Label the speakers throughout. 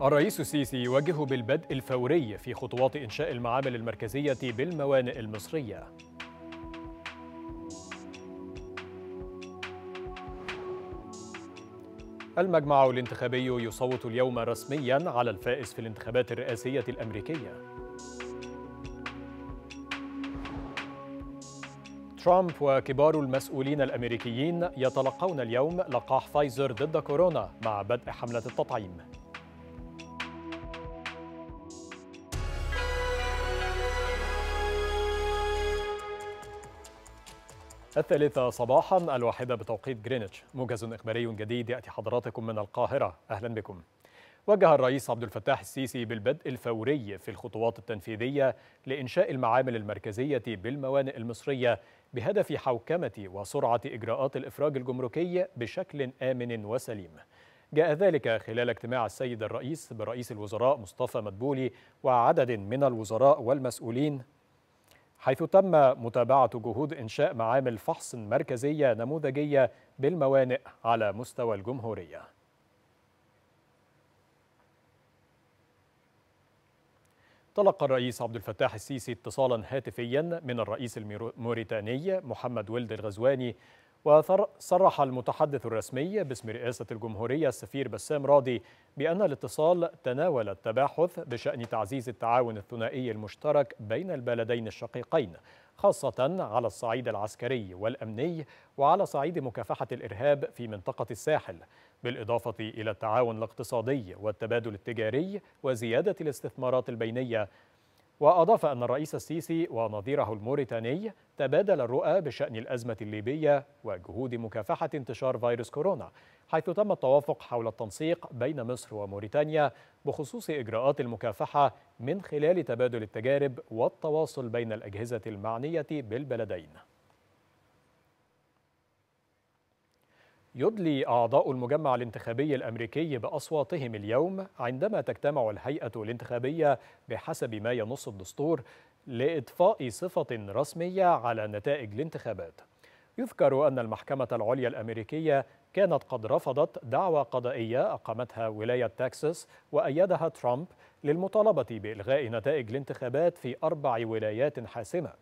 Speaker 1: الرئيس السيسي يوجه بالبدء الفوري في خطوات إنشاء المعامل المركزية بالموانئ المصرية المجمع الانتخابي يصوت اليوم رسميا على الفائز في الانتخابات الرئاسية الأمريكية ترامب وكبار المسؤولين الأمريكيين يتلقون اليوم لقاح فايزر ضد كورونا مع بدء حملة التطعيم الثالثة صباحا الواحدة بتوقيت جرينتش موجز إخباري جديد يأتي حضراتكم من القاهرة أهلا بكم وجه الرئيس عبد الفتاح السيسي بالبدء الفوري في الخطوات التنفيذية لإنشاء المعامل المركزية بالموانئ المصرية بهدف حوكمة وسرعة إجراءات الإفراج الجمركي بشكل آمن وسليم جاء ذلك خلال اجتماع السيد الرئيس برئيس الوزراء مصطفى مدبولي وعدد من الوزراء والمسؤولين حيث تم متابعة جهود إنشاء معامل فحص مركزية نموذجية بالموانئ على مستوى الجمهورية تلقى الرئيس عبد الفتاح السيسي اتصالا هاتفيا من الرئيس الموريتاني محمد ولد الغزواني وصرح المتحدث الرسمي باسم رئاسة الجمهورية السفير بسام راضي بأن الاتصال تناول التباحث بشأن تعزيز التعاون الثنائي المشترك بين البلدين الشقيقين خاصة على الصعيد العسكري والأمني وعلى صعيد مكافحة الإرهاب في منطقة الساحل بالإضافة إلى التعاون الاقتصادي والتبادل التجاري وزيادة الاستثمارات البينية وأضاف أن الرئيس السيسي ونظيره الموريتاني تبادل الرؤى بشأن الأزمة الليبية وجهود مكافحة انتشار فيروس كورونا حيث تم التوافق حول التنسيق بين مصر وموريتانيا بخصوص إجراءات المكافحة من خلال تبادل التجارب والتواصل بين الأجهزة المعنية بالبلدين يدلي أعضاء المجمع الانتخابي الأمريكي بأصواتهم اليوم عندما تجتمع الهيئة الانتخابية بحسب ما ينص الدستور لإضفاء صفة رسمية على نتائج الانتخابات. يذكر أن المحكمة العليا الأمريكية كانت قد رفضت دعوى قضائية أقامتها ولاية تكساس وأيدها ترامب للمطالبة بإلغاء نتائج الانتخابات في أربع ولايات حاسمة.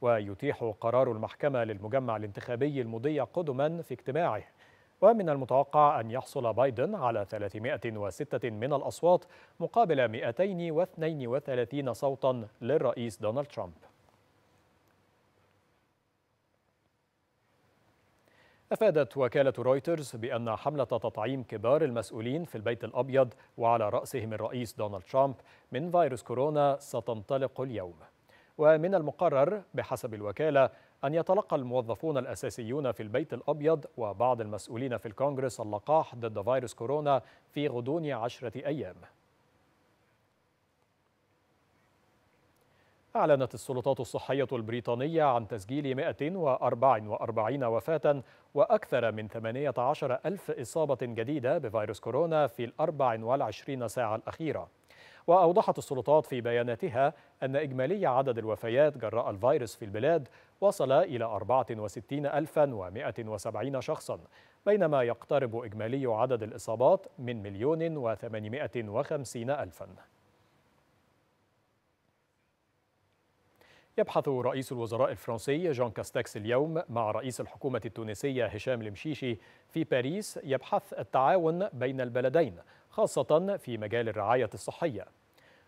Speaker 1: ويتيح قرار المحكمة للمجمع الانتخابي المضي قدما في اجتماعه ومن المتوقع أن يحصل بايدن على 306 من الأصوات مقابل 232 صوتا للرئيس دونالد ترامب أفادت وكالة رويترز بأن حملة تطعيم كبار المسؤولين في البيت الأبيض وعلى رأسهم الرئيس دونالد ترامب من فيروس كورونا ستنطلق اليوم ومن المقرر بحسب الوكالة أن يتلقى الموظفون الأساسيون في البيت الأبيض وبعض المسؤولين في الكونغرس اللقاح ضد فيروس كورونا في غضون عشرة أيام أعلنت السلطات الصحية البريطانية عن تسجيل 144 وفاة وأكثر من 18 ألف إصابة جديدة بفيروس كورونا في الـ 24 ساعة الأخيرة وأوضحت السلطات في بياناتها أن إجمالي عدد الوفيات جراء الفيروس في البلاد وصل إلى 64170 شخصا بينما يقترب إجمالي عدد الإصابات من مليون وثمانمائة وخمسين ألفاً يبحث رئيس الوزراء الفرنسي جون كاستكس اليوم مع رئيس الحكومة التونسية هشام المشيشي في باريس يبحث التعاون بين البلدين خاصة في مجال الرعاية الصحية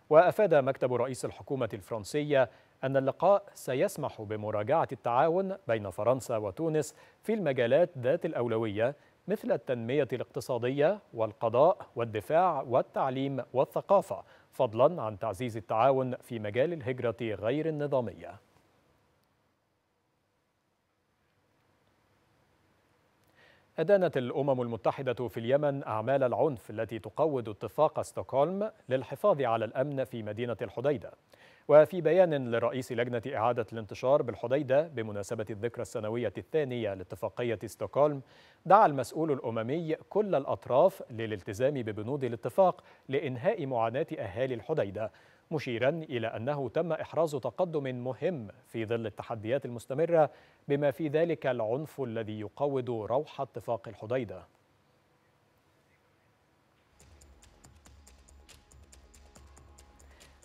Speaker 1: وأفاد مكتب رئيس الحكومة الفرنسية أن اللقاء سيسمح بمراجعة التعاون بين فرنسا وتونس في المجالات ذات الأولوية مثل التنمية الاقتصادية والقضاء والدفاع والتعليم والثقافة فضلا عن تعزيز التعاون في مجال الهجرة غير النظامية أدانت الأمم المتحدة في اليمن أعمال العنف التي تقود اتفاق ستوكهولم للحفاظ على الأمن في مدينة الحديدة وفي بيان لرئيس لجنة إعادة الانتشار بالحديدة بمناسبة الذكرى السنوية الثانية لاتفاقية ستوكهولم دعا المسؤول الأممي كل الأطراف للالتزام ببنود الاتفاق لإنهاء معاناة أهالي الحديدة مشيرا إلى أنه تم إحراز تقدم مهم في ظل التحديات المستمرة بما في ذلك العنف الذي يقوض روح اتفاق الحديدة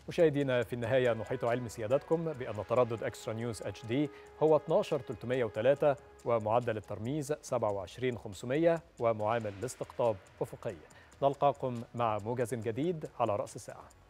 Speaker 1: مشاهدينا في النهاية نحيط علم سيادتكم بأن تردد اكسترا نيوز اتش دي هو 12303 ومعدل الترميز 27500 ومعامل الاستقطاب أفقي نلقاكم مع موجز جديد على رأس الساعة